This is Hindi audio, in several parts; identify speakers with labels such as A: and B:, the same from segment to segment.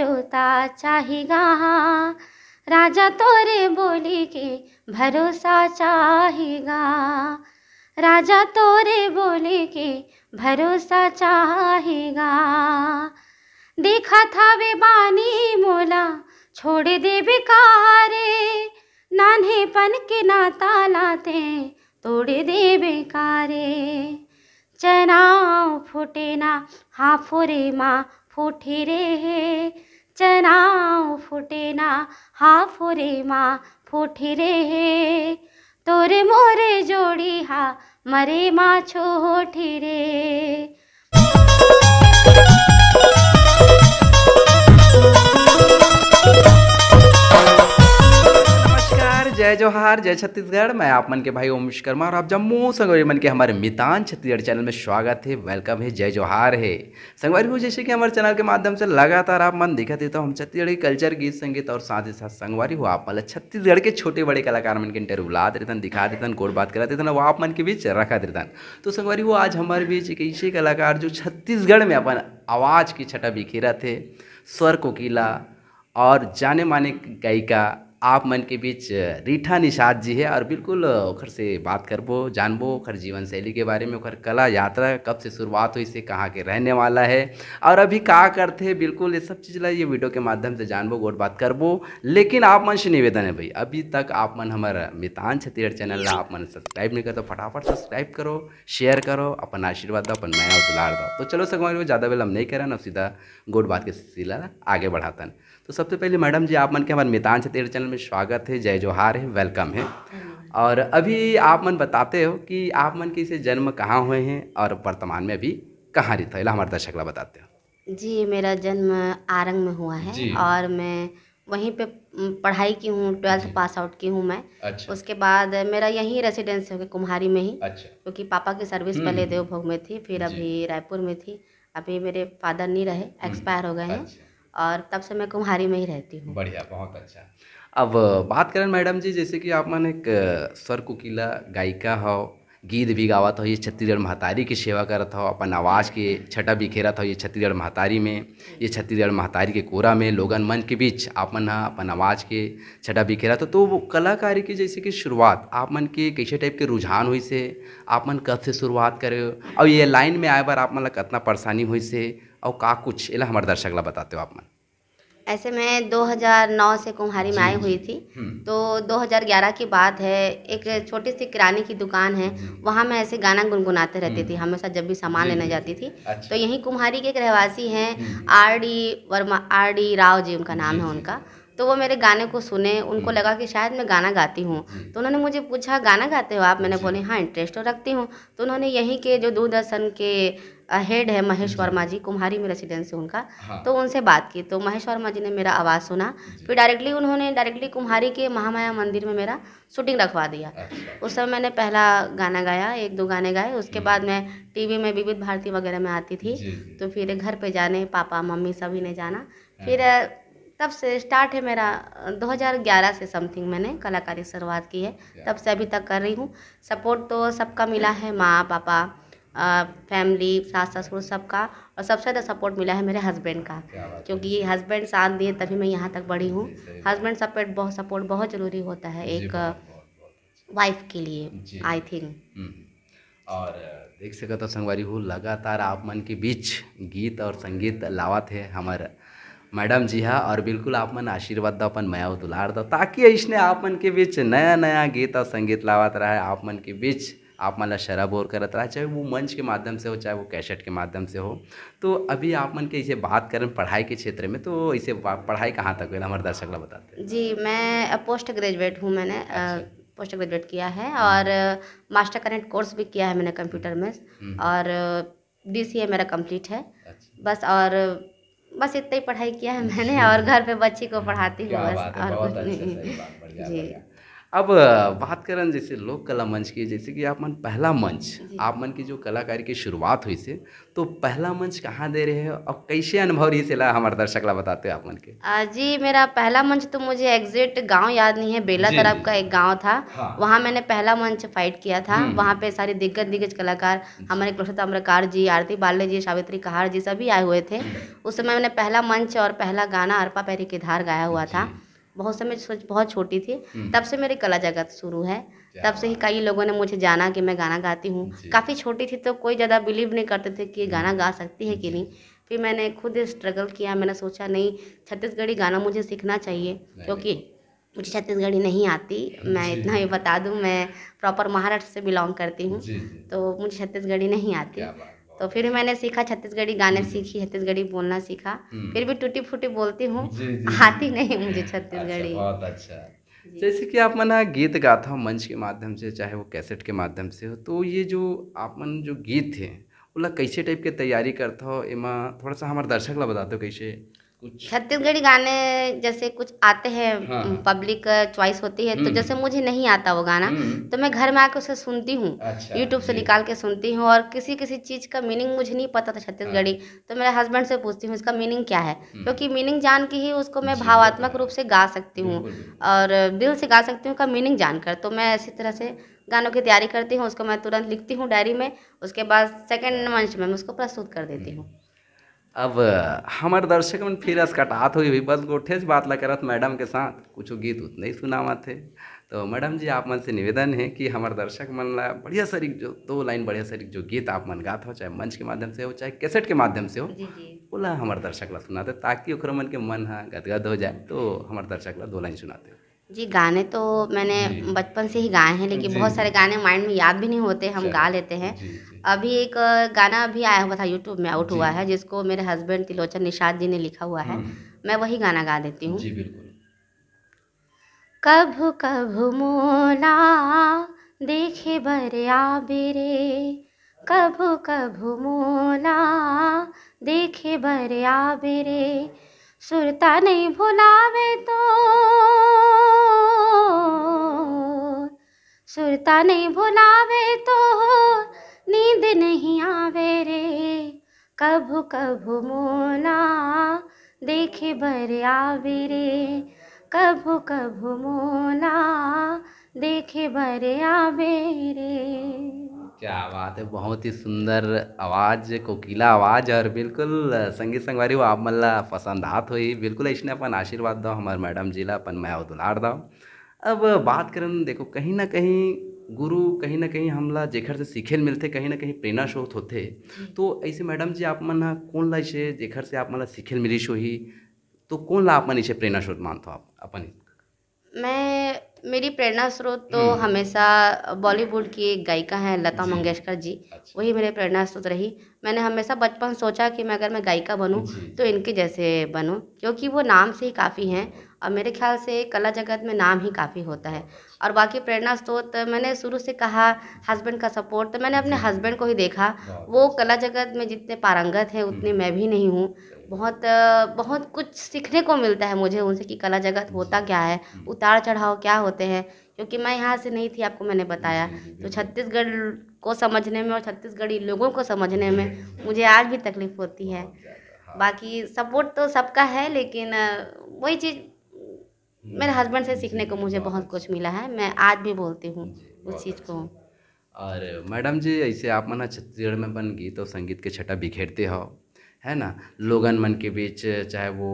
A: रोता चाहेगा राजा तोरे बोली के भरोसा चाहेगा राजा तोरे बोली के भरोसा चाहेगा देखा था वे बानी मोला छोड़ दे बेकारे नान्हे पन के नाता लाते तोड़ दे बेकारे चनाओ फूटे ना हाफोरे माँ फूटे रे चनाओ फूटे ना हा फोरे माँ फूटे रे तोरे मोरे जोड़ी हा मरे माँ छोटी रे
B: जय जोहार जय छत्तीसगढ़ मैं आप मन के भाई ओम विश्वकर्मा और आप जम्मू संगवारी मन के हमारे मितान छत्तीसगढ़ चैनल में स्वागत है वेलकम है जय जोहार है संगवारी हो जैसे कि हमारे चैनल के माध्यम से लगातार आप मन दिखा देता तो हम छत्तीसगढ़ के कल्चर गीत संगीत और साथ ही साथ संगवारी हो आप मतलब छत्तीसगढ़ के छोटे बड़े कलाकार मन के इंटरव्यू ला देतन दिखा हैं गोड़ बात करा देते वो आप मन के बीच रखा देतन तो संगवारी हो आज हमारे बीच एक ऐसे कलाकार जो छत्तीसगढ़ में अपन आवाज़ की छटा बिखेरा थे स्वर कोकिला और जाने माने गायिका आप मन के बीच रीठा निषाद जी है और बिल्कुल ओखर से बात करबो जानबो ओखर जीवन शैली के बारे में ओखर कला यात्रा कब से शुरुआत हुई से कहाँ के रहने वाला है और अभी करते हैं बिल्कुल ये सब चीज़ ला ये वीडियो के माध्यम से जानबो गोट बात करबो लेकिन आप मन से निवेदन है भाई अभी तक आप मन हमारे मितान छत्तीसगढ़ चैनल ला आप मन सब्सक्राइब नहीं करते तो फटाफट सब्सक्राइब करो शेयर करो अपन आशीर्वाद दो अपन नया दुलार दो तो चलो सगवान ज़्यादा बेल हम नहीं करें ना सीधा गोट बात के सिलसिला आगे बढ़ातन तो सबसे पहले मैडम जी आप मन के हमारे मितान से तेरे चैनल में स्वागत है जय जोहार है वेलकम है और अभी आप मन बताते हो कि आप मन के से जन्म कहाँ हुए हैं और वर्तमान में अभी कहाँ रहता है हमारे दर्शक ला बताते
C: हो जी मेरा जन्म आरंग में हुआ है और मैं वहीं पे पढ़ाई की हूँ ट्वेल्थ पास आउट की हूँ मैं अच्छा। उसके बाद मेरा यहीं रेसिडेंस हो गया कुम्हारी में ही अच्छा। क्योंकि पापा की सर्विस हम्म। पहले देवभोग में थी फिर अभी रायपुर में थी अभी मेरे फादर नहीं रहे हम्म। एक्सपायर हो गए हैं अच्छा। और तब से मैं कुम्हारी में ही रहती हूँ बढ़िया बहुत अच्छा
B: अब बात करें मैडम जी जैसे कि आप मन एक सर कुकीला गायिका हो गीत भी गावा था ये छत्तीसगढ़ महतारी की सेवा करत हो अपन आवाज़ के छटा बिखेरा था ये छत्तीसगढ़ महतारी में ये छत्तीसगढ़ महतारी के कोरा में लोगन मन के बीच आपन हाँ अपन आवाज़ के छटा बिखेरा था तो वो कलाकारी की जैसे कि शुरुआत आप मन के कैसे टाइप के रुझान हुई से आप मन कब से शुरुआत करे और ये लाइन में आए बार आप मन कितना परेशानी हुई से और का कुछ एला हमारे दर्शक ला बताते हो आप मन
C: ऐसे मैं 2009 से कुम्हारी में आई हुई थी हम्म। तो 2011 की बात है एक छोटी सी किराने की दुकान है वहाँ मैं ऐसे गाना गुनगुनाते रहती हम्म। थी हमेशा जब भी सामान लेने जाती थी अच्छा। तो यहीं कुम्हारी के एक रहवासी हैं हम्म। R D Verma R D Rao ji उनका नाम है उनका तो वो मेरे गाने को सुने उनको लगा कि शायद मैं गाना गाती हूँ तो उन्होंने मुझे पूछा गाना गाते हो आप मैंने बोले हाँ इंटरेस्ट तो रखती हूँ तो उन्होंने यहीं के जो दूरदर्शन के हेड है महेश वर्मा जी कुम्हारी में रेसिडेंसी उनका हाँ। तो उनसे बात की तो महेश वर्मा जी ने मेरा आवाज़ सुना फिर डायरेक्टली उन्होंने डायरेक्टली कुम्हारी के महामाया मंदिर में मेरा शूटिंग रखवा दिया अच्छा। उस समय मैंने पहला गाना गाया एक दो गाने गाए उसके हम्म। बाद मैं टीवी में विविध भारती वगैरह में आती थी तो फिर घर पर जाने पापा मम्मी सभी ने जाना हाँ। फिर तब से स्टार्ट है मेरा 2011 से समथिंग मैंने कलाकारी शुरुआत की है तब से अभी तक कर रही हूँ सपोर्ट तो सबका मिला है माँ पापा फैमिली सास ससुर सबका और सबसे ज़्यादा सपोर्ट मिला है मेरे हस्बैंड का क्योंकि हस्बैंड साथ दिए तभी मैं यहाँ तक बड़ी हूँ हस्बैंड सपोर्ट बहुत सपोर्ट बहुत ज़रूरी होता है एक वाइफ अच्छा। के लिए आई थिंक हम्म,
B: हम्म। और देख सकते तो संगवारी हो लगातार आप मन के बीच गीत और संगीत लावा थे हमार मैडम जी हाँ और बिल्कुल आप मन आशीर्वाद दो अपन मया दुलार दो ताकि इसने आप मन के बीच नया नया गीत और संगीत लावा रहा है आप मन के बीच आप मला शराब बोर करत रहा चाहे वो मंच के माध्यम से हो चाहे वो कैसेट के माध्यम से हो तो अभी आप मन के इसे बात करें पढ़ाई के क्षेत्र में तो इसे पढ़ाई कहाँ तक हमारे दर्शक बताते
C: हैं जी मैं पोस्ट ग्रेजुएट हूँ मैंने अच्छा। पोस्ट ग्रेजुएट किया है हम्म। और मास्टर करेंट कोर्स भी किया है मैंने कंप्यूटर में हम्म। और डी मेरा कम्प्लीट है अच्छा। बस और बस इतना ही पढ़ाई किया है मैंने और घर पे बच्ची को पढ़ाती हूँ बस और कुछ नहीं
B: जी अब बात करें जैसे लोक कला मंच की जैसे कि आप मन पहला मंच आप मन की जो कलाकारी की शुरुआत हुई से तो पहला मंच कहाँ दे रहे हैं और कैसे अनुभव रही से ला हमारे दर्शक ला बताते हैं आप मन के
C: जी मेरा पहला मंच तो मुझे एग्जेक्ट गांव याद नहीं है बेला तरफ का एक गांव था हाँ। वहाँ मैंने पहला मंच फाइट किया था हम्म। वहाँ पे सारे दिग्गज दिग्गज कलाकार हमारे कुलशत जी आरती बाले जी सावित्री कहार जी सभी आए हुए थे हम्म। उस समय मैंने पहला मंच और पहला गाना अरपा पैरी के धार गाया हुआ था बहुत समय सोच बहुत छोटी थी हम्म। तब से मेरी कला जगत शुरू है तब से ही कई लोगों ने मुझे जाना कि मैं गाना गाती हूँ काफ़ी छोटी थी तो कोई ज़्यादा बिलीव नहीं करते थे कि गाना हम्म। गा सकती है कि नहीं फिर मैंने खुद स्ट्रगल किया मैंने सोचा नहीं छत्तीसगढ़ी गाना मुझे सीखना चाहिए क्योंकि मुझे छत्तीसगढ़ी नहीं आती मैं इतना ही बता दूं मैं प्रॉपर महाराष्ट्र से बिलोंग करती हूँ तो मुझे छत्तीसगढ़ी नहीं आती तो फिर मैंने सीखा छत्तीसगढ़ी गाने हम्म। सीखी छत्तीसगढ़ी बोलना सीखा हम्म। फिर भी टूटी फूटी बोलती हूँ आती नहीं मुझे अच्छा, छत्तीसगढ़ी बहुत
B: अच्छा जैसे कि आप मना गीत गाता हो मंच के माध्यम से चाहे वो कैसेट के माध्यम से हो तो ये जो आप मन जो गीत थे वो कैसे टाइप के तैयारी करता हो एमा थोड़ा सा हमारे दर्शक ला बता दो कैसे छत्तीसगढ़ी
C: गाने जैसे कुछ आते हैं हाँ। पब्लिक हाँ। चॉइस होती है तो हम्म। जैसे मुझे नहीं आता वो गाना हम्म। तो मैं घर में आकर उसे सुनती हूँ अच्छा, यूट्यूब से निकाल के सुनती हूँ और किसी किसी चीज़ का मीनिंग मुझे नहीं पता था छत्तीसगढ़ी हाँ। तो मेरे हस्बैंड से पूछती हूँ इसका मीनिंग क्या है हम्म। क्योंकि मीनिंग जान के ही उसको मैं भावात्मक तो रूप से गा सकती हूँ और दिल से गा सकती हूँ उसका मीनिंग जानकर तो मैं इसी तरह से गानों की तैयारी करती हूँ उसको मैं तुरंत लिखती हूँ डायरी में उसके बाद सेकेंड मंच में उसको प्रस्तुत कर देती हूँ
B: अब हमर दर्शक मन फिर असकटात हुई बस गोठे बात ला करत मैडम के साथ कुछ गीत उत नहीं सुनावा थे तो मैडम जी आप मन से निवेदन है कि हमार दर्शक मन ला बढ़िया सरीक जो दो लाइन बढ़िया सरीक जो गीत आप मन गात हो चाहे मंच के माध्यम से हो चाहे कैसेट के माध्यम से हो बोला हमार दर्शक ला सुनाते ताकि मन के मन हाँ गदगद हो जाए तो हमार दर्शक ला दो लाइन सुनाते हो
C: जी गाने तो मैंने बचपन से ही गाए हैं लेकिन बहुत सारे गाने माइंड में याद भी नहीं होते हम अच्छा। गा लेते हैं जी जी अभी एक गाना अभी आया हुआ था यूट्यूब में आउट हुआ है जिसको मेरे हस्बैंड तिलोचन निषाद जी ने लिखा हुआ है हम्म। मैं वही गाना गा देती हूँ
A: कब बिल्कुल मोला देखे बरिया बेरे कब कभू मोला देखे बरिया बेरे सुरता नहीं भुलावे तो सुरता नहीं भुलावे तो नींद नहीं आवे रे कभू कभू मोला देखे बर आवे रे कभू कभू मोला देखे बर आवे रे
B: क्या बात है बहुत ही सुंदर आवाज़ कोकिला आवाज़ और बिल्कुल संगीत संगवारी आप मल्ला पसंद आत हुई बिल्कुल इसने अपन आशीर्वाद दो हमारे मैडम जी ला अपन मैं दुलार दो अब बात करें देखो कहीं ना कहीं गुरु कहीं ना कहीं हमला जेखर से सीखे मिलते कहीं ना कहीं प्रेरणा स्रोत होते हम्म। तो ऐसे मैडम जी आप मन कौन ला इसे जेखर से आप मन सीखे मिली सो ही तो कौन ला आप मन इसे प्रेरणा स्रोत मानते हो आप अपन
C: मैं मेरी प्रेरणा स्रोत तो हम्म। हमेशा बॉलीवुड की एक गायिका हैं लता मंगेशकर जी अच्छा। वही मेरे प्रेरणा स्रोत रही मैंने हमेशा बचपन सोचा कि मैं अगर मैं गायिका बनूँ तो इनके जैसे बनूँ क्योंकि वो नाम से ही काफ़ी हैं और मेरे ख्याल से कला जगत में नाम ही काफ़ी होता है और बाकी प्रेरणा स्रोत मैंने शुरू से कहा हस्बैंड का सपोर्ट तो मैंने अपने हस्बैंड को ही देखा वो कला जगत में जितने पारंगत हैं उतने हम्म। मैं भी नहीं हूँ बहुत बहुत कुछ सीखने को मिलता है मुझे उनसे कि कला जगत होता क्या है हम्म। उतार चढ़ाव क्या होते हैं क्योंकि मैं यहाँ से नहीं थी आपको मैंने बताया तो छत्तीसगढ़ को समझने में और छत्तीसगढ़ी लोगों को समझने में मुझे आज भी तकलीफ़ होती है हाँ। बाकी सपोर्ट तो सबका है लेकिन वही चीज़ मेरे हस्बैंड से सीखने को मुझे बहुत कुछ मिला है मैं आज भी
B: बोलती हूँ उस चीज़ को अच्छा। और मैडम जी ऐसे आप मना छत्तीसगढ़ में बन गई तो संगीत के छटा बिखेरते हो है ना लोगन मन के बीच चाहे वो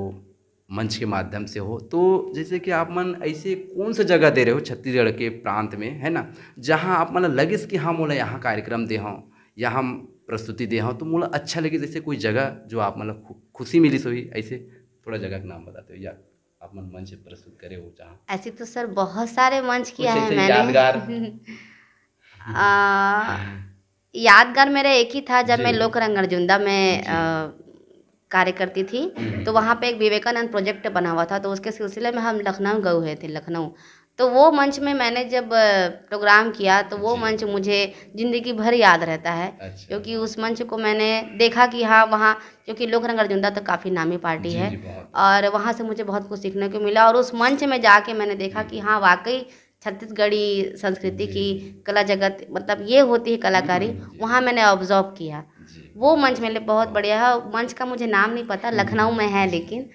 B: मंच के माध्यम से हो तो जैसे कि आप मन ऐसे कौन सा जगह दे रहे हो छत्तीसगढ़ के प्रांत में है ना जहाँ आप मतलब लगे कि हाँ मोला यहाँ कार्यक्रम दे हों यहाँ प्रस्तुति दे हों तो मोला अच्छा लगे जैसे कोई जगह जो आप मतलब खुशी मिली ही ऐसे थोड़ा जगह का नाम बताते हो या आप मन मंच प्रस्तुत करे हो जहाँ
C: ऐसे तो सर बहुत सारे मंच किया है मैंने यादगार
B: आ,
C: यादगार मेरा एक ही था जब मैं लोक रंग अर्जुंदा में कार्य करती थी हम्म। तो वहाँ पे एक विवेकानंद प्रोजेक्ट बना हुआ था तो उसके सिलसिले में हम लखनऊ गए हुए थे लखनऊ तो वो मंच में मैंने जब प्रोग्राम किया तो वो मंच मुझे ज़िंदगी भर याद रहता है अच्छा। क्योंकि उस मंच को मैंने देखा कि हाँ वहाँ क्योंकि लोक रंग तो काफ़ी नामी पार्टी है और वहाँ से मुझे बहुत कुछ सीखने को मिला और उस मंच में जाके मैंने देखा कि हाँ वाकई छत्तीसगढ़ी संस्कृति की कला जगत मतलब ये होती है कलाकारी वहाँ मैंने ऑब्जॉर्व किया वो मंच मेरे बहुत बढ़िया है मंच का मुझे नाम नहीं पता लखनऊ में है लेकिन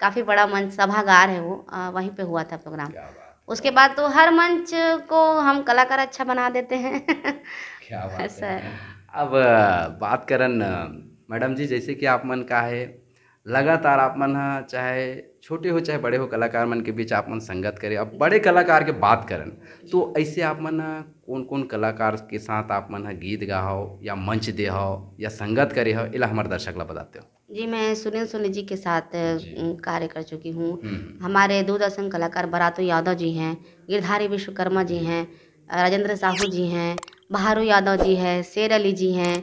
C: काफ़ी बड़ा मंच सभागार है वो वहीं पे हुआ था प्रोग्राम उसके बाद तो हर मंच को हम कलाकार अच्छा बना देते हैं क्या बात है।
B: अब बात करन मैडम जी जैसे कि आप मन का है लगातार आप मन चाहे छोटे हो चाहे बड़े हो कलाकार मन के बीच आप मन संगत करें अब बड़े कलाकार के बात करन तो ऐसे आप मन कौन कौन कलाकार के साथ आप मन गीत गाओ या मंच दे हो या संगत करे हो इला हमारे दर्शक ला बताते हो
C: जी मैं सुनील सोनी जी के साथ कार्य कर चुकी हूँ हम्म, हम्म। हमारे दूरदर्शन कलाकार बरातो यादव जी हैं गिरधारी विश्वकर्मा जी हैं राजेंद्र साहू जी हैं बहारू यादव जी हैं शेर अली जी हैं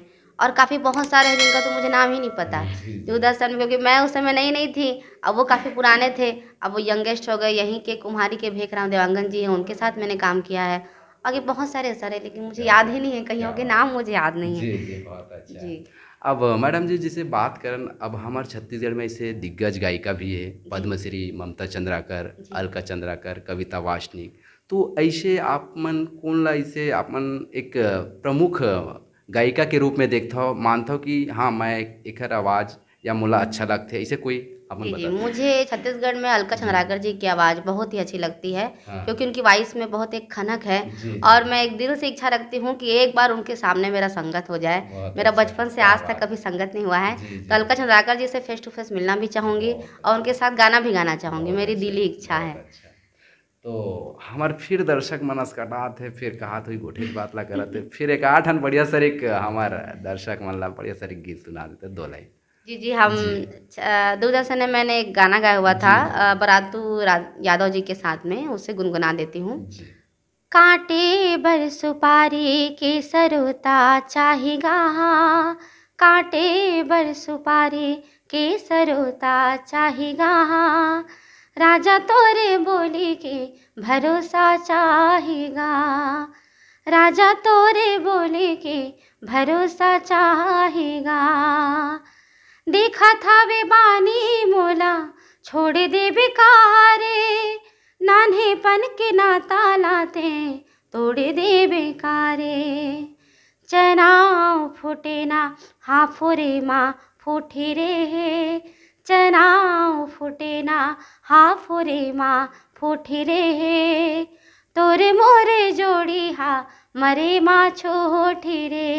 C: और काफ़ी बहुत सारे हैं जिनका तो मुझे नाम ही नहीं पता दूरदर्शन क्योंकि मैं उस समय नहीं नई थी अब वो काफ़ी पुराने थे अब वो यंगेस्ट हो गए यहीं के कुम्हारी के भेखराम देवांगन जी हैं उनके साथ मैंने काम किया है आगे बहुत सारे सर है लेकिन मुझे याद ही नहीं है कहीं के नाम मुझे याद नहीं
B: है जी जी बहुत अच्छा जी अब मैडम जी जिसे बात करें अब हमारे छत्तीसगढ़ में इसे दिग्गज गायिका भी है पद्मश्री ममता चंद्राकर अलका चंद्राकर कविता वाष्णिक तो ऐसे आप मन कौन ला इसे आप मन एक प्रमुख गायिका के रूप में देखता हो मानता हो कि हाँ मैं एक आवाज़ या मुला अच्छा लगते ऐसे कोई जी मुझे
C: छत्तीसगढ़ में अलका चंद्राकर जी की आवाज़ बहुत ही अच्छी लगती है हाँ। क्योंकि उनकी वॉइस में बहुत एक खनक है और मैं एक दिल से इच्छा रखती हूँ कि एक बार उनके सामने मेरा संगत हो जाए मेरा अच्छा, बचपन से आज तक कभी संगत नहीं हुआ है तो अलका चंद्राकर जी से फेस टू फेस मिलना भी चाहूँगी और उनके साथ गाना भी गाना चाहूँगी मेरी अच्छा, दिली इच्छा है अच्छा।
B: तो हमारे फिर दर्शक मनस कटात है फिर कहा तो गोठे की बात ला करते फिर एक आठ बढ़िया सर एक हमारे दर्शक मन ला बढ़िया सर एक गीत सुना देते दो लाइन
C: जी जी हम दूरदर्शन में मैंने एक गाना गाया हुआ था बरातू यादव जी के साथ में उसे गुनगुना देती हूँ
A: कांटे भर सुपारी की सरोता चाहेगा कांटे भर सुपारी के सरोता चाहेगा हाँ। हाँ। राजा तोरे बोली के भरोसा चाहेगा राजा तोरे बोली के भरोसा चाहेगा देखा था वे बानी मोला छोड़ दे बेकारे नान्हे पन के नाता लाते तोड़ दे बेकारे चनाव फुटे ना हाफोरे माँ फूटे रे चनाव फुटे ना हाफोरे माँ फूटे रे तोरे मोरे जोड़ी हा मरे माँ छोटी रे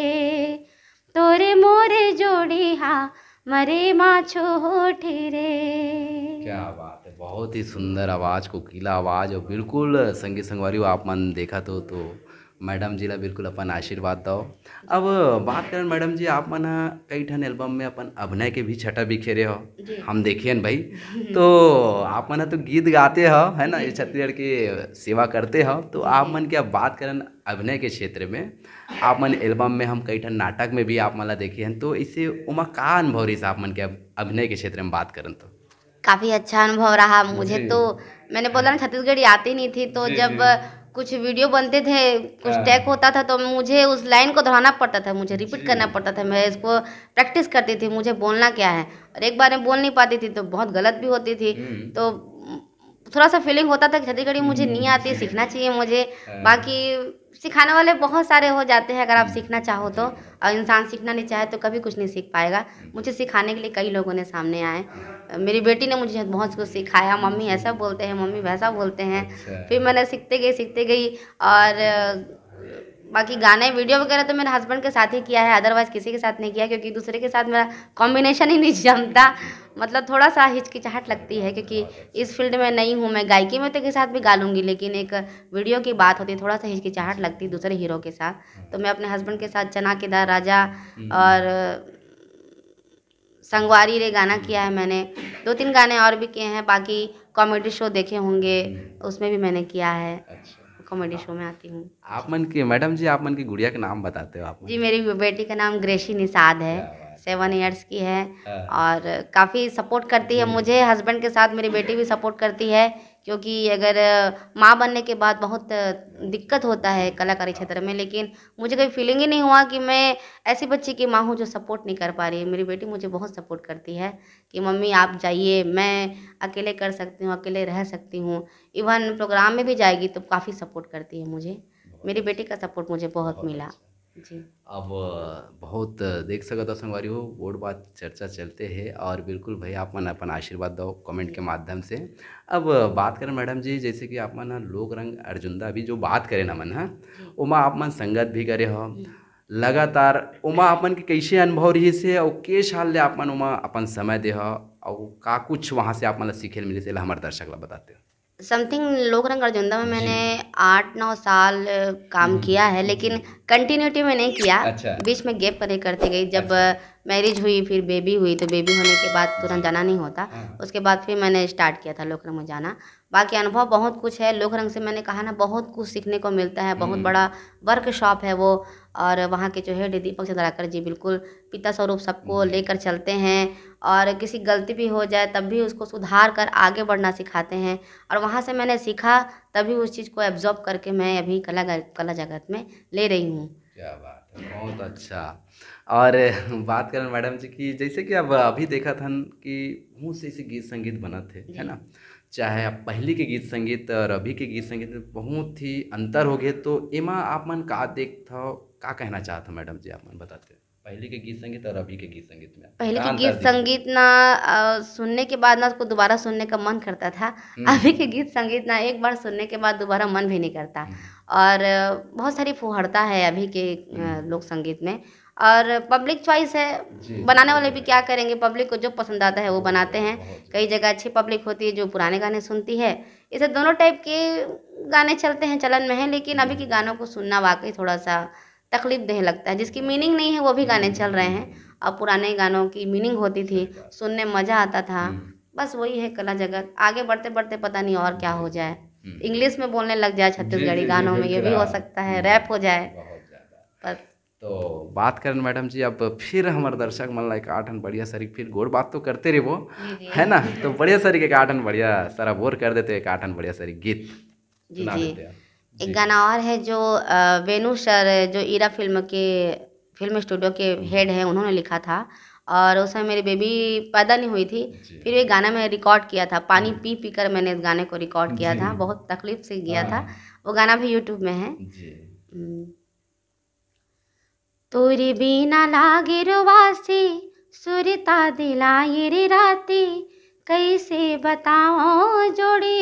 A: तोरे मोरे जोड़ी हा मरे माँ छोटे रे
B: क्या बात है बहुत ही सुंदर आवाज़ कोकीला आवाज़ और बिल्कुल संगीत संगवारी आप मन देखा तो तो मैडम जी ला बिल्कुल अपन आशीर्वाद दो अब बात करें मैडम जी आप मन कई ठन एल्बम में अपन अभिनय के भी छटा बिखेरे हो हम देखिए भाई तो आप मन तो गीत गाते हो है ना ये छत्तीसगढ़ की सेवा करते हो तो आप मन क्या बात करें अभिनय के क्षेत्र में आप मन एल्बम में हम कई ठन नाटक में भी आप माला देखे हैं तो इसे उमा का अनुभव रही आप मन के अभिनय के क्षेत्र में बात करें तो
C: काफ़ी अच्छा अनुभव रहा मुझे तो मैंने बोला ना छत्तीसगढ़ आती नहीं थी तो जब कुछ वीडियो बनते थे कुछ टैग हाँ। होता था तो मुझे उस लाइन को दोहराना पड़ता था मुझे रिपीट करना पड़ता था मैं इसको प्रैक्टिस करती थी मुझे बोलना क्या है और एक बार में बोल नहीं पाती थी तो बहुत गलत भी होती थी हम्म। तो थोड़ा सा फीलिंग होता था कि छत्तीसगढ़ी मुझे हम्म, नहीं हम्म, आती सीखना चाहिए मुझे हाँ। बाकी सिखाने वाले बहुत सारे हो जाते हैं अगर आप हम्म। सीखना चाहो तो और इंसान सीखना नहीं चाहे तो कभी कुछ नहीं सीख पाएगा मुझे सिखाने के लिए कई लोगों ने सामने आए मेरी बेटी ने मुझे बहुत कुछ सिखाया मम्मी ऐसा बोलते हैं मम्मी वैसा बोलते हैं अच्छा। फिर मैंने सीखते गई सीखते गई और बाकी गाने वीडियो वगैरह तो मेरे हस्बैंड के साथ ही किया है अदरवाइज़ किसी के साथ नहीं किया क्योंकि दूसरे के साथ मेरा कॉम्बिनेशन ही नहीं जमता मतलब थोड़ा सा हिचकिचाहट लगती है क्योंकि इस फील्ड में नहीं हूँ मैं गायकी में तो के साथ भी गा लूँगी लेकिन एक वीडियो की बात होती है थोड़ा सा हिचकिचाहट लगती है दूसरे हीरो के साथ तो मैं अपने हस्बैंड के साथ चना केदार राजा हम्म। और संगवारी रे गाना हम्म। किया है मैंने दो तीन गाने और भी किए हैं बाकी कॉमेडी शो देखे होंगे हम्म। उसमें भी मैंने किया है अच्छा। कॉमेडी शो में आती हूँ
B: आप मन की मैडम जी आप मन की गुड़िया का नाम बताते हो आप
C: जी मेरी बेटी का नाम ग्रेशी निषाद है सेवन ईयर्स की है हाँ। और काफ़ी सपोर्ट करती है मुझे हस्बैंड के साथ मेरी बेटी भी सपोर्ट करती है क्योंकि अगर माँ बनने के बाद बहुत दिक्कत होता है कलाकारी क्षेत्र में लेकिन मुझे कभी फीलिंग ही नहीं हुआ कि मैं ऐसी बच्ची की माँ हूँ जो सपोर्ट नहीं कर पा रही है मेरी बेटी मुझे बहुत सपोर्ट करती है कि मम्मी आप जाइए मैं अकेले कर सकती हूँ अकेले रह सकती हूँ इवन प्रोग्राम में भी जाएगी तो काफ़ी सपोर्ट करती है मुझे मेरी बेटी का सपोर्ट मुझे बहुत मिला अच्छा। अब
B: बहुत देख सको हो संगवारी हो बोर्ड बात चर्चा चलते है और बिल्कुल भाई आप मन अपन आशीर्वाद दो कमेंट के माध्यम से अब बात करें मैडम जी जैसे कि आप मन लोक रंग अर्जुंदा अभी जो बात करें ना मन है हाँ? उमा आप मन संगत भी करे हो लगातार उमा अपन के कैसे अनुभव रही से और के साल ले आप मन उमा अपन समय दे हो और का कुछ वहाँ से आप मन सीखे मिले से हमारे दर्शक बताते हो
C: समथिंग रंग अरजोंदा में मैंने आठ नौ साल काम हम्म। किया है लेकिन कंटिन्यूटी में नहीं किया अच्छा। बीच में गैप करे करती गई जब अच्छा। मैरिज हुई फिर बेबी हुई तो बेबी होने के बाद तुरंत जाना नहीं होता हाँ। उसके बाद फिर मैंने स्टार्ट किया था लोक रंग में जाना बाकी अनुभव बहुत कुछ है लोक रंग से मैंने कहा ना बहुत कुछ सीखने को मिलता है बहुत हम्म। बड़ा वर्कशॉप है वो और वहाँ के जो है दीपक चंद्राकर जी बिल्कुल पिता स्वरूप सबको लेकर चलते हैं और किसी गलती भी हो जाए तब भी उसको सुधार कर आगे बढ़ना सिखाते हैं और वहाँ से मैंने सीखा तभी उस चीज़ को एब्जॉर्ब करके मैं अभी कला कला जगत में ले रही हूँ
B: क्या बात है बहुत अच्छा और बात करें मैडम जी की जैसे कि अब अभी देखा था कि मुँह से इसे गीत संगीत बना थे है ना चाहे आप पहले के गीत संगीत और अभी के गीत संगीत में बहुत ही अंतर हो गए तो एमा आप मन का देख था क्या कहना चाहता मैडम जी आप मन बताते हैं पहले के गीत संगीत और अभी के गीत संगीत में पहले के गीत संगीत
C: ना सुनने के बाद ना उसको दोबारा सुनने का मन करता था हम्म। अभी के गीत संगीत ना एक बार सुनने के बाद दोबारा मन भी नहीं करता हम्म। और बहुत सारी फुहरता है अभी के हम्म। लोक संगीत में और पब्लिक चॉइस है बनाने वाले भी क्या करेंगे पब्लिक को जो पसंद आता है वो बनाते हैं कई जगह अच्छी पब्लिक होती है जो पुराने गाने सुनती है इसे दोनों टाइप के गाने चलते हैं चलन में है लेकिन अभी के गानों को सुनना वाकई थोड़ा सा तकलीफ देने लगता है जिसकी मीनिंग नहीं है वो भी गाने चल रहे हैं और पुराने गानों की मीनिंग होती थी सुनने मज़ा आता था हम्म। बस वही है कला जगत आगे बढ़ते बढ़ते पता नहीं और क्या हो जाए हम्म। इंग्लिश में बोलने लग जाए छत्तीसगढ़ी गानों में ये भी हो सकता है हम्म। रैप हो जाए बस
B: तो बात करें मैडम जी अब फिर हमारे दर्शक मन लाइक आठन बढ़िया सर फिर गोर बात तो करते रहे वो है ना तो बढ़िया सर के आठन बढ़िया सारा बोर कर देते एक आठन बढ़िया सर गीत जी जी एक
C: गाना और है जो वेणु सर जो ईरा फिल्म के फिल्म स्टूडियो के हेड हैं उन्होंने लिखा था और उस समय मेरी बेबी पैदा नहीं हुई थी फिर ये गाना मैं रिकॉर्ड किया था पानी हाँ। पी पी कर मैंने इस गाने को रिकॉर्ड किया था बहुत तकलीफ से किया था हाँ। वो गाना भी यूट्यूब में है
A: हम्म। तुरी बिना लागे रुवासी सुरता दिलाई रे राती कैसे बताओ जोड़ी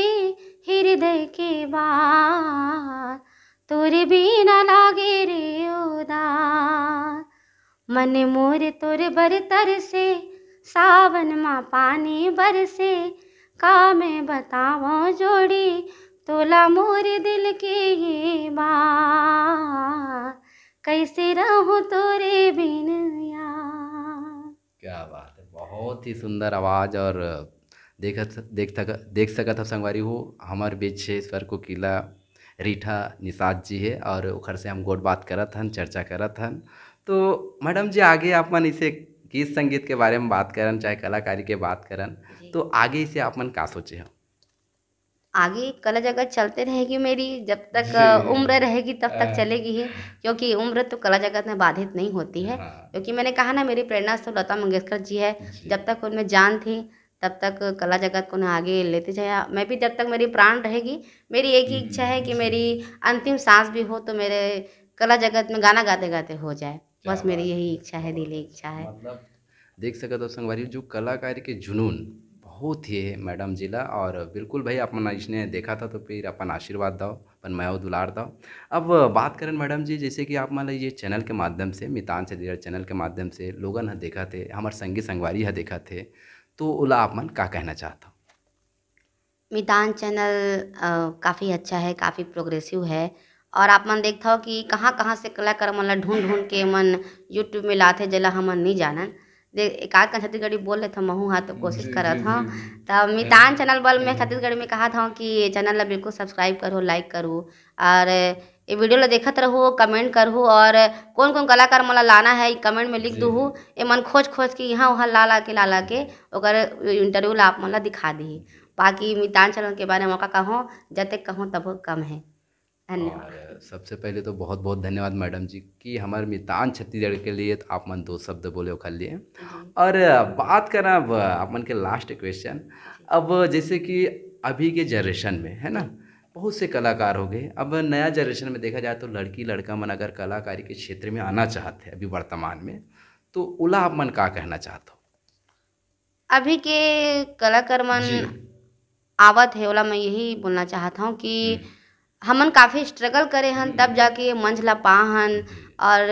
A: हृदय के बार भी न लागे रे उदार मन मोर तुर बर तर से सावन माँ पानी बरसे का मैं बताओ जोड़ी तोला मोर दिल के ये बार कैसे रहूँ तोरे बिन यार
B: क्या बात है बहुत ही सुंदर आवाज़ और देख देख सका देख सका था संगवारी हो हमार बीच है स्वर को किला रीठा निषाद जी है और उखर से हम गोट बात करत हन चर्चा करत हन तो मैडम जी आगे आप मन इसे गीत संगीत के बारे में बात करन चाहे कलाकारी के बात करन तो आगे इसे आप मन का सोचे हो
C: आगे कला जगत चलते रहेगी मेरी जब तक उम्र रहेगी तब तक चलेगी ही क्योंकि उम्र तो कला जगत में बाधित नहीं होती है हाँ। क्योंकि मैंने कहा ना मेरी प्रेरणा तो लता मंगेशकर जी है जब तक उनमें जान थी तब तक कला जगत को ना आगे लेते जाए मैं भी जब तक मेरी प्राण रहेगी मेरी एक ही इच्छा है कि मेरी अंतिम सांस भी हो तो मेरे कला जगत में गाना गाते गाते हो जाए बस मेरी यही इच्छा है दिली इच्छा है
B: देख सकते हो संगवारी जो कलाकार के जुनून बहुत ही है मैडम जिला और बिल्कुल भाई अपन इसने देखा था तो फिर अपन आशीर्वाद दो अपन मैं दुलार दो अब बात करें मैडम जी जैसे कि आप मान ये चैनल के माध्यम से मितान से चैनल के माध्यम से लोगन है देखा थे हमारे संगीत संगवारी है देखा थे तो ओला आप मन का कहना चाहता हूँ
C: मितान चैनल काफ़ी अच्छा है काफ़ी प्रोग्रेसिव है और आप मन देखता हो कि कहाँ कहाँ से कलाकार मन ढूंढ ढूंढ के मन यूट्यूब में लाते जला हम नहीं जानन देख एक आध का छत्तीसगढ़ी बोल रहे थे महू हाँ तो कोशिश करत था तो मितान चैनल बल में छत्तीसगढ़ में कहा था कि चैनल बिल्कुल सब्सक्राइब करो लाइक करो और ये वीडियो ला देखत रहू कमेंट करहू और कौन कौन कलाकार मोला लाना है कमेंट में लिख दूहू ए मन खोज खोज के यहाँ वहाँ ला ला के ला ला के और इंटरव्यू ला आप मोला दिखा दी बाकी मितान मितांचल के बारे में मौका कहूँ जते कहूँ तब कम है
B: धन्यवाद सबसे पहले तो बहुत बहुत धन्यवाद मैडम जी कि हमारे मितान छत्तीसगढ़ के लिए तो आप मन दो शब्द बोले उखल लिए और बात करें अब आप मन के लास्ट क्वेश्चन अब जैसे कि अभी के जनरेशन में है ना बहुत से कलाकार हो गए अब नया जनरेशन में देखा जाए तो लड़की लड़का मन अगर कलाकारी के क्षेत्र में आना चाहते हैं अभी वर्तमान में तो ओला आप मन का कहना चाहते
C: हो अभी के कलाकार मन आवत है ओला मैं यही बोलना चाहता हूँ कि हमन काफ़ी स्ट्रगल करे हन तब हम्म। जाके मंच ला पा हन और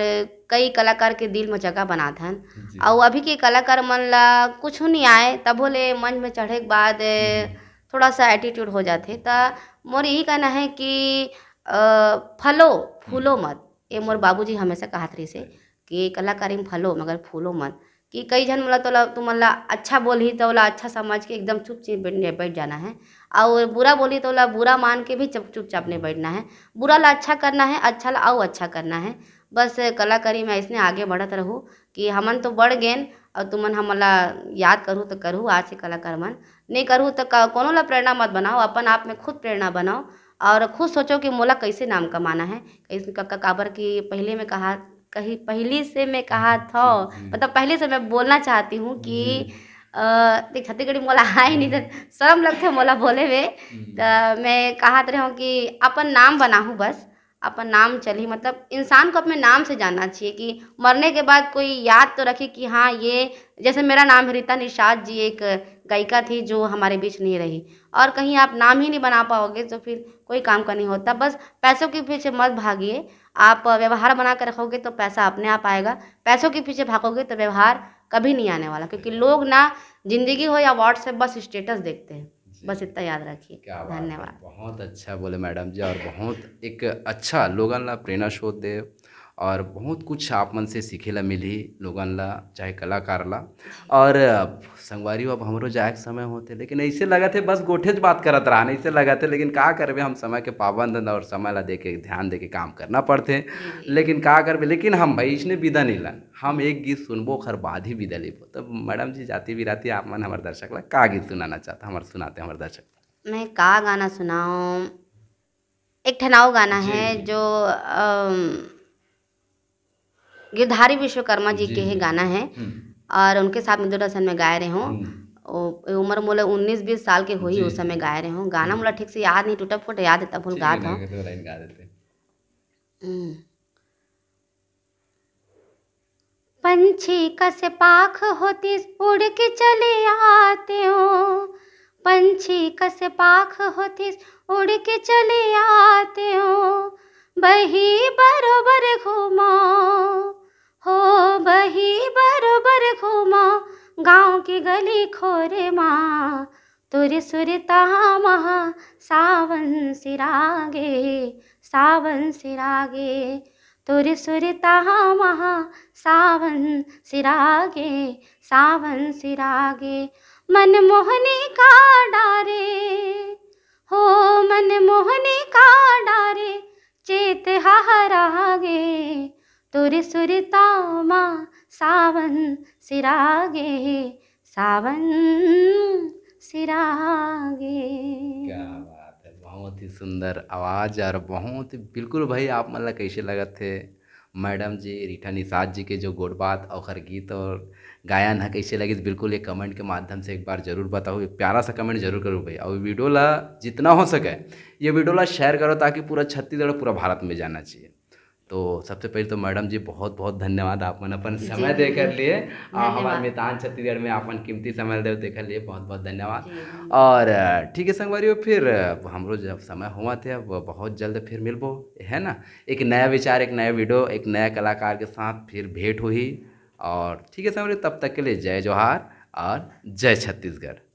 C: कई कलाकार के दिल में जगह बनात हन और अभी के कलाकार मन ला कुछ नहीं आए तभो ले मंच में चढ़े के बाद हम्म। थोड़ा सा एटीट्यूड हो जाते ता मोर यही कहना है कि फलो फूलो हम्म। मत ये मोर बाबूजी हमेशा कहा रही से हम्म। कि कलाकारी में फलो मगर फूलो मत कि कई जन मतलब तोला तुम ला अच्छा बोली तो वाला अच्छा समझ के एकदम चुपचाप बैठ जाना है और बुरा बोली तो वाला बुरा मान के भी चुप चुपचाप नहीं बैठना है बुरा ला अच्छा करना है अच्छा ला और अच्छा करना है बस कलाकारी में इसने आगे बढ़त रहूँ कि हमन तो बढ़ गए तुम तुमन हमला याद करूँ तो करूँ आज के कलाकार मन नहीं करूँ तो कोनो ला प्रेरणा मत बनाओ अपन आप में खुद प्रेरणा बनाओ और खुद सोचो कि मोला कैसे नाम कमाना है कैसे काबर की पहले में कहा कहीं पहले से मैं कहा था मतलब पहले से मैं बोलना चाहती हूँ कि छत्तीसगढ़ी मोला आए नहीं शर्म लगते मोला बोले में तो मैं कहा तो रहे हूँ कि अपन नाम बनाऊँ बस अपन नाम चले मतलब इंसान को अपने नाम से जानना चाहिए कि मरने के बाद कोई याद तो रखे कि हाँ ये जैसे मेरा नाम है रीता निषाद जी एक गायिका थी जो हमारे बीच नहीं रही और कहीं आप नाम ही नहीं बना पाओगे तो फिर कोई काम का नहीं होता बस पैसों के पीछे मत भागिए आप व्यवहार बना कर रखोगे तो पैसा अपने आप आएगा पैसों के पीछे भागोगे तो व्यवहार कभी नहीं आने वाला क्योंकि लोग ना ज़िंदगी हो या व्हाट्सएप बस स्टेटस देखते हैं बस इतना याद रखिए धन्यवाद
B: बहुत अच्छा बोले मैडम जी और बहुत एक अच्छा लोगों प्रेरणा स्रोत दे और बहुत कुछ आपमन से सीखे ला मिली लोगन ला चाहे कलाकार ला और संगवारी अब हमरो जाए के समय होते लेकिन ऐसे लगा थे बस गोठेज बात करत रहा ऐसे लगा थे लेकिन का करबे हम समय के पाबंद और समय ला दे ध्यान दे के काम करना पड़ते लेकिन का करबे लेकिन हम भाई इसने विदा नहीं ला हम एक गीत सुनबो खर बाद ही विदा लेबो तब तो मैडम जी जाती बिराती आप मन हमारे दर्शक ला का गीत सुनाना चाहता हमारे सुनाते हमारे दर्शक
C: मैं का गाना सुनाऊ एक ठनाव गाना है जो गिरधारी विश्वकर्मा जी, जी के ही गाना है हम्म। और उनके साथ में दूरदर्शन में गाए रहे हूँ हम्म। उम्र मोले उन्नीस बीस साल के हुई उस समय गाए रहे हूँ गाना हम्म। मोला ठीक से याद नहीं टूटा फूट याद है तब भूल गा
A: था पंछी कस पाख होती उड़ के चले आते हो पंछी कस पाख होती उड़ के चले आते हो बही बरोबर घुमा हो बही बरोबर घुमा गाँव की गली खोरे माँ तुर सुरता महा सावन सिरागे सावन सिरागे तुर सुरता महा सावन सिरागे सावन सिरागे मोहनी का डारे हो मन मोहनी का डारे चेत हारागे तुर सुरतामा सावन सिरागे सावन सिरागे
B: क्या बात है बहुत ही सुंदर आवाज़ और बहुत बिल्कुल भाई आप मतलब कैसे लगते थे मैडम जी रीठा निषाद जी के जो गोडबात और गीत और गायन है कैसे लगे बिल्कुल ये कमेंट के माध्यम से एक बार जरूर बताओ ये प्यारा सा कमेंट जरूर करो भाई और वीडियो ला जितना हो सके ये वीडियो ला शेयर करो ताकि पूरा छत्तीसगढ़ पूरा भारत में जाना चाहिए तो सबसे पहले तो मैडम जी बहुत बहुत धन्यवाद अपन अपन समय दे कर लिए हमारे मितान छत्तीसगढ़ में अपन कीमती समय देव देकर लिए बहुत बहुत धन्यवाद और ठीक है संगवारी फिर लोग जब समय हुआ थे अब बहुत जल्द फिर मिलबो है ना एक नया विचार एक नया वीडियो एक नया कलाकार के साथ फिर भेंट हुई और ठीक है संगवारी तब तक के लिए जय जोहार और जय छत्तीसगढ़